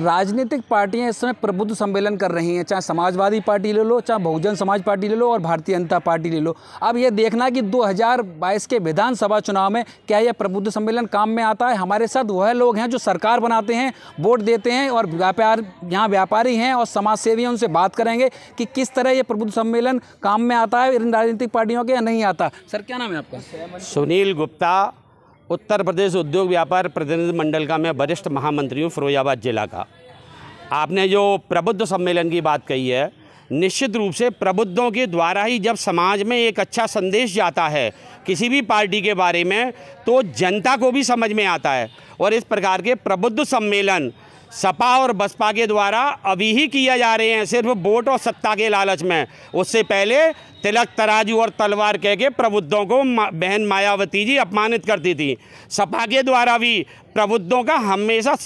राजनीतिक पार्टियां इस समय प्रबुद्ध सम्मेलन कर रही हैं चाहे समाजवादी पार्टी ले लो चाहे बहुजन समाज पार्टी ले लो और भारतीय जनता पार्टी ले लो अब यह देखना कि 2022 के विधानसभा चुनाव में क्या यह प्रबुद्ध सम्मेलन काम में आता है हमारे साथ वह लोग हैं जो सरकार बनाते हैं वोट देते हैं और व्यापार यहाँ व्यापारी हैं और समाज सेवी हैं उनसे बात करेंगे कि किस तरह ये प्रबुद्ध सम्मेलन काम में आता है इन राजनीतिक पार्टियों के या नहीं आता सर क्या नाम है आपका सुनील गुप्ता उत्तर प्रदेश उद्योग व्यापार प्रतिनिधिमंडल का मैं वरिष्ठ महामंत्री हूँ फिरोजाबाद जिला का आपने जो प्रबुद्ध सम्मेलन की बात कही है निश्चित रूप से प्रबुद्धों के द्वारा ही जब समाज में एक अच्छा संदेश जाता है किसी भी पार्टी के बारे में तो जनता को भी समझ में आता है और इस प्रकार के प्रबुद्ध सम्मेलन सपा और बसपा के द्वारा अभी ही किया जा रहे हैं सिर्फ वोट और सत्ता के लालच में उससे पहले तिलक तराजू और तलवार कह के प्रबुद्धों को बहन मायावती जी अपमानित करती थी सपा के द्वारा भी प्रबुद्धों का हमेशा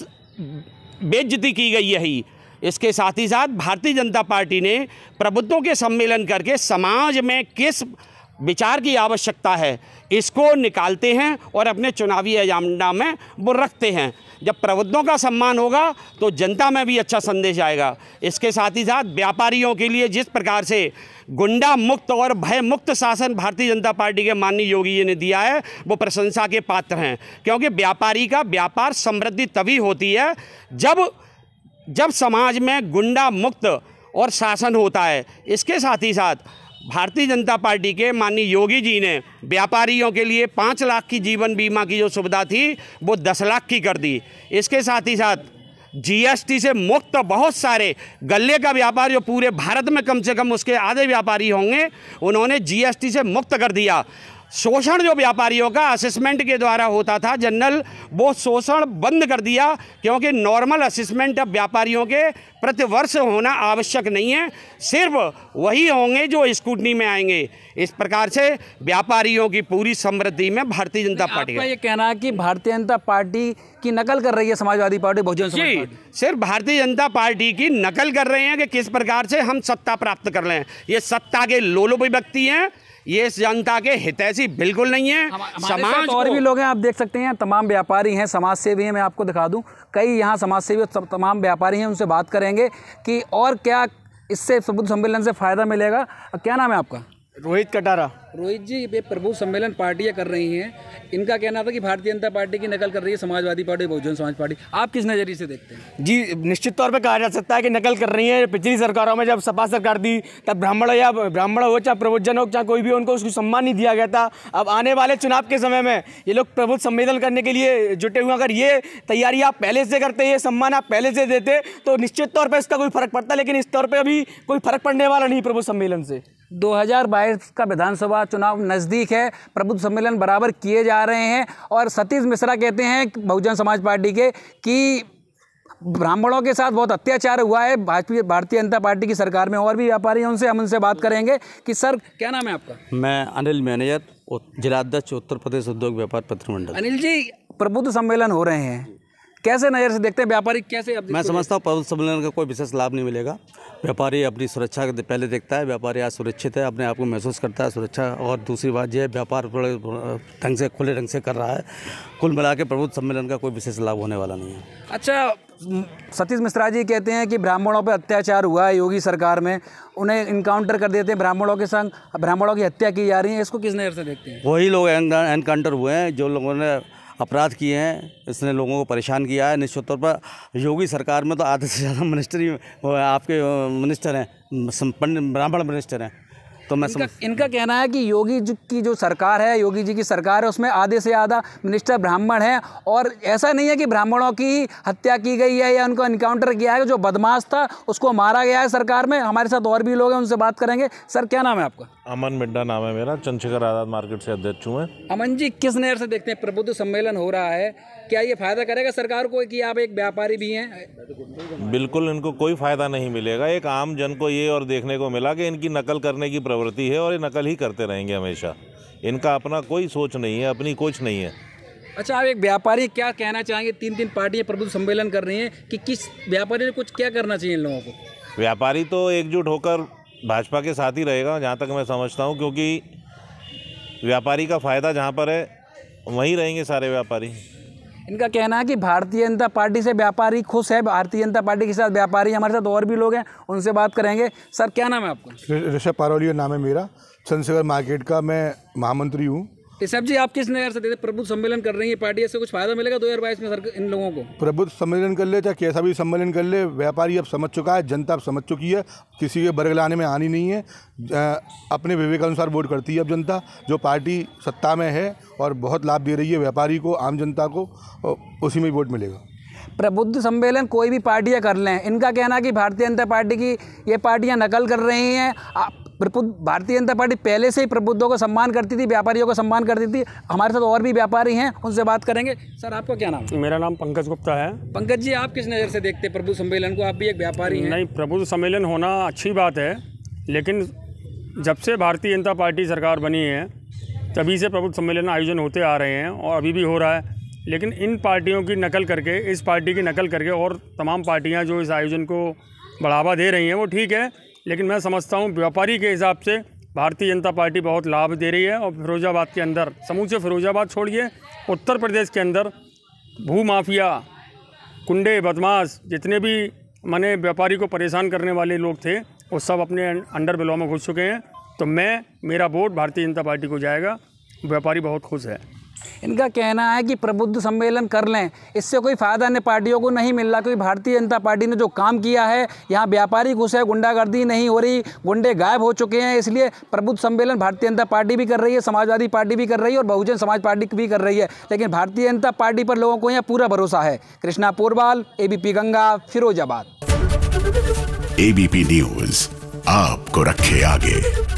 बेज्जती की गई यही इसके साथ ही साथ भारतीय जनता पार्टी ने प्रबुद्धों के सम्मेलन करके समाज में किस विचार की आवश्यकता है इसको निकालते हैं और अपने चुनावी एजेंडा में वो रखते हैं जब प्रबुद्धों का सम्मान होगा तो जनता में भी अच्छा संदेश आएगा इसके साथ ही साथ व्यापारियों के लिए जिस प्रकार से गुंडा मुक्त और भय मुक्त शासन भारतीय जनता पार्टी के माननीय योगी जी ने दिया है वो प्रशंसा के पात्र हैं क्योंकि व्यापारी का व्यापार समृद्धि तभी होती है जब जब समाज में गुंडा मुक्त और शासन होता है इसके साथ ही साथ भारतीय जनता पार्टी के माननीय योगी जी ने व्यापारियों के लिए पाँच लाख की जीवन बीमा की जो सुविधा थी वो दस लाख की कर दी इसके साथ ही साथ जीएसटी से मुक्त बहुत सारे गले का व्यापार जो पूरे भारत में कम से कम उसके आधे व्यापारी होंगे उन्होंने जीएसटी से मुक्त कर दिया शोषण जो व्यापारियों का असेसमेंट के द्वारा होता था जनरल वो शोषण बंद कर दिया क्योंकि नॉर्मल असेसमेंट अब व्यापारियों के प्रतिवर्ष होना आवश्यक नहीं है सिर्फ वही होंगे जो स्कूटनी में आएंगे इस प्रकार से व्यापारियों की पूरी समृद्धि में भारतीय जनता पार्टी का ये कहना है कि भारतीय जनता पार्टी की नकल कर रही है समाजवादी पार्टी बहुजन जी सिर्फ भारतीय जनता पार्टी की नकल कर रहे हैं कि किस प्रकार से हम सत्ता प्राप्त कर रहे हैं ये सत्ता के लोलोभ व्यक्ति हैं ये इस जनता के हितैषी बिल्कुल नहीं है समाज और भी लोग हैं आप देख सकते हैं तमाम व्यापारी हैं समाज सेवी हैं मैं आपको दिखा दूं कई यहाँ समाज सेवी तमाम व्यापारी हैं उनसे बात करेंगे कि और क्या इससे बुद्ध सम्मेलन से फ़ायदा मिलेगा क्या नाम है आपका रोहित कटारा रोहित जी ये प्रभु सम्मेलन पार्टियां कर रही हैं इनका कहना था कि भारतीय जनता पार्टी की नकल कर रही है समाजवादी पार्टी बहुजन समाज पार्टी आप किस नज़रिए से देखते हैं जी निश्चित तौर पे कहा जा सकता है कि नकल कर रही है पिछली सरकारों में जब सपा सरकार दी तब ब्राह्मण या ब्राह्मण हो चाहे प्रबुजन हो चाहे कोई भी हो उनको उसको सम्मान नहीं दिया गया था अब आने वाले चुनाव के समय में ये लोग प्रबुद्ध सम्मेलन करने के लिए जुटे हुए अगर ये तैयारी आप पहले से करते ये सम्मान आप पहले से देते तो निश्चित तौर पर इसका कोई फर्क पड़ता लेकिन इस तौर पर अभी कोई फर्क पड़ने वाला नहीं प्रबुद्ध सम्मेलन से 2022 का विधानसभा चुनाव नज़दीक है प्रबुद्ध सम्मेलन बराबर किए जा रहे हैं और सतीश मिश्रा कहते हैं बहुजन समाज पार्टी के कि ब्राह्मणों के साथ बहुत अत्याचार हुआ है भाजपा भारतीय जनता पार्टी की सरकार में और भी व्यापारी हैं उनसे हम उनसे बात करेंगे कि सर क्या नाम है आपका मैं अनिल मैनेजर जिलाध्यक्ष उत्तर प्रदेश उद्योग व्यापार पत्र मंडल अनिल जी प्रबुद्ध सम्मेलन हो रहे हैं कैसे नज़र से देखते हैं व्यापारी कैसे मैं समझता हूँ पब्लिक सम्मेलन का कोई विशेष लाभ नहीं मिलेगा व्यापारी अपनी सुरक्षा पहले देखता है व्यापारी आज सुरक्षित है अपने आप को महसूस करता है सुरक्षा और दूसरी बात यह व्यापार ढंग से खुले ढंग से कर रहा है कुल मिला के सम्मेलन का कोई विशेष लाभ होने वाला नहीं है अच्छा सतीश मिश्रा जी कहते हैं कि ब्राह्मणों पर अत्याचार हुआ है योगी सरकार में उन्हें इनकाउंटर कर देते हैं ब्राह्मणों के संग ब्राह्मणों की हत्या की जा रही है इसको किस नज़र से देखते हैं वही लोग एनकाउंटर हुए हैं जो लोगों ने अपराध किए हैं इसने लोगों को परेशान किया है निश्चित तौर पर योगी सरकार में तो आधे से ज़्यादा मिनिस्टर ही आपके मिनिस्टर हैं संपन्न ब्राह्मण मिनिस्टर हैं तो मैं इनका, इनका कहना है कि योगी जी की जो सरकार है योगी जी की सरकार है उसमें आधे से आधा मिनिस्टर ब्राह्मण हैं और ऐसा नहीं है कि ब्राह्मणों की हत्या की गई है या उनको इनकाउंटर किया है जो बदमाश था उसको मारा गया है सरकार में हमारे साथ और भी लोग हैं उनसे बात करेंगे सर क्या नाम है आपका अमन मिड्डा नाम है मेरा चंद्रशेखर आजाद मार्केट से अध्यक्ष हूँ अमन जी किस नहर से देखते हैं प्रबुद्ध सम्मेलन हो रहा है क्या ये फायदा करेगा सरकार को कि आप एक व्यापारी भी हैं बिल्कुल इनको कोई फायदा नहीं मिलेगा एक आम जन को ये और देखने को मिला कि इनकी नकल करने की प्रवृत्ति प्रवृत्ति है और ये नकल ही करते रहेंगे हमेशा इनका अपना कोई सोच नहीं है अपनी कोच नहीं है अच्छा आप एक व्यापारी क्या कहना चाहेंगे तीन तीन पार्टियाँ प्रबुद्ध सम्मेलन कर रही हैं कि किस व्यापारी ने कुछ क्या करना चाहिए इन लोगों को व्यापारी तो एकजुट होकर भाजपा के साथ ही रहेगा जहाँ तक मैं समझता हूँ क्योंकि व्यापारी का फ़ायदा जहाँ पर है वहीं रहेंगे सारे व्यापारी इनका कहना है कि भारतीय जनता पार्टी से व्यापारी खुश है भारतीय जनता पार्टी के साथ व्यापारी हमारे साथ और भी लोग हैं उनसे बात करेंगे सर क्या नाम है आपका ऋषभ पारोलिया नाम है मेरा चंद्रशेखर मार्केट का मैं महामंत्री हूँ ऋषभ जी आप किस नज़र से देते प्रबुद्ध सम्मेलन कर रही है पार्टी से कुछ फायदा मिलेगा दो हज़ार बाईस में सर इन लोगों को प्रबुद्ध सम्मेलन कर ले चाहे कैसा भी सम्मेलन कर ले व्यापारी अब समझ चुका है जनता अब समझ चुकी है किसी के बर्ग लाने में आनी नहीं है अपने विवेक अनुसार वोट करती है अब जनता जो पार्टी सत्ता में है और बहुत लाभ दे रही है व्यापारी को आम जनता को उसी में वोट मिलेगा प्रबुद्ध सम्मेलन कोई भी पार्टियां कर लें इनका कहना कि भारतीय जनता पार्टी की ये पार्टियां नकल कर रही हैं प्रबुद्ध भारतीय जनता पार्टी पहले से ही प्रबुद्धों का सम्मान करती थी व्यापारियों का सम्मान करती थी हमारे साथ और भी व्यापारी हैं उनसे बात करेंगे सर आपका क्या नाम मेरा नाम पंकज गुप्ता है पंकज जी आप किस नज़र से देखते हैं प्रबुद्ध सम्मेलन को आप भी एक व्यापारी हैं नहीं प्रबुद्ध सम्मेलन होना अच्छी बात है लेकिन जब से भारतीय जनता पार्टी सरकार बनी है तभी से प्रबुद्ध सम्मेलन आयोजन होते आ रहे हैं और अभी भी हो रहा है लेकिन इन पार्टियों की नकल करके इस पार्टी की नकल करके और तमाम पार्टियां जो इस आयोजन को बढ़ावा दे रही हैं वो ठीक है लेकिन मैं समझता हूँ व्यापारी के हिसाब से भारतीय जनता पार्टी बहुत लाभ दे रही है और फिरोजाबाद के अंदर समूचे फिरोजाबाद छोड़िए उत्तर प्रदेश के अंदर भू माफिया कुंडे बदमाश जितने भी मैंने व्यापारी को परेशान करने वाले लोग थे वो सब अपने अंडर बिलो में घुस चुके हैं तो मैं मेरा वोट भारतीय जनता पार्टी को जाएगा व्यापारी बहुत खुश है इनका कहना है कि प्रबुद्ध सम्मेलन कर लें इससे कोई फ़ायदा अन्य पार्टियों को नहीं मिल रहा क्योंकि भारतीय जनता पार्टी ने जो काम किया है यहाँ व्यापारी घुस है गुंडागर्दी नहीं हो रही गुंडे गायब हो चुके हैं इसलिए प्रबुद्ध सम्मेलन भारतीय जनता पार्टी भी कर रही है समाजवादी पार्टी भी कर रही है और बहुजन समाज पार्टी भी कर रही है लेकिन भारतीय जनता पार्टी पर लोगों को यहाँ पूरा भरोसा है Krishna Porwal ABP Ganga Firozabad ABP news आपको रखे आगे